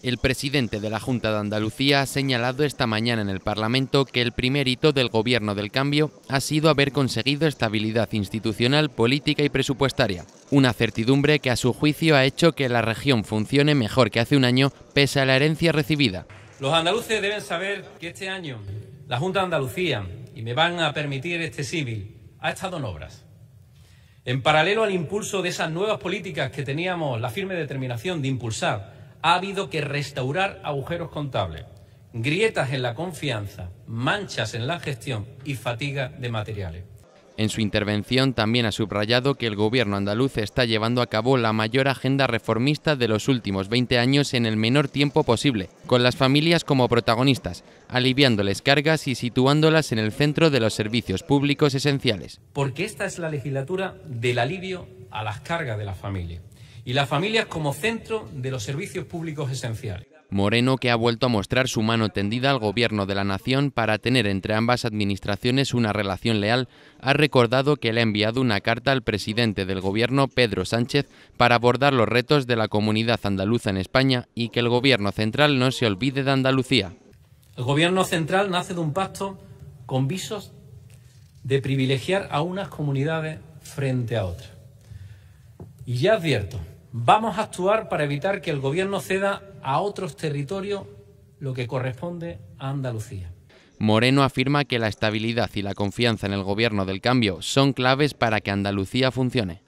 El presidente de la Junta de Andalucía ha señalado esta mañana en el Parlamento que el primer hito del Gobierno del Cambio ha sido haber conseguido estabilidad institucional, política y presupuestaria, una certidumbre que a su juicio ha hecho que la región funcione mejor que hace un año pese a la herencia recibida. Los andaluces deben saber que este año la Junta de Andalucía, y me van a permitir este civil... ha estado en obras. En paralelo al impulso de esas nuevas políticas que teníamos la firme determinación de impulsar, ha habido que restaurar agujeros contables, grietas en la confianza, manchas en la gestión y fatiga de materiales. En su intervención también ha subrayado que el gobierno andaluz está llevando a cabo la mayor agenda reformista de los últimos 20 años en el menor tiempo posible, con las familias como protagonistas, aliviándoles cargas y situándolas en el centro de los servicios públicos esenciales. Porque esta es la legislatura del alivio a las cargas de las familias y las familias como centro de los servicios públicos esenciales. Moreno, que ha vuelto a mostrar su mano tendida al Gobierno de la Nación para tener entre ambas administraciones una relación leal, ha recordado que le ha enviado una carta al presidente del Gobierno, Pedro Sánchez, para abordar los retos de la comunidad andaluza en España y que el Gobierno central no se olvide de Andalucía. El Gobierno central nace de un pacto con visos de privilegiar a unas comunidades frente a otras. Y ya advierto Vamos a actuar para evitar que el Gobierno ceda a otros territorios lo que corresponde a Andalucía. Moreno afirma que la estabilidad y la confianza en el Gobierno del Cambio son claves para que Andalucía funcione.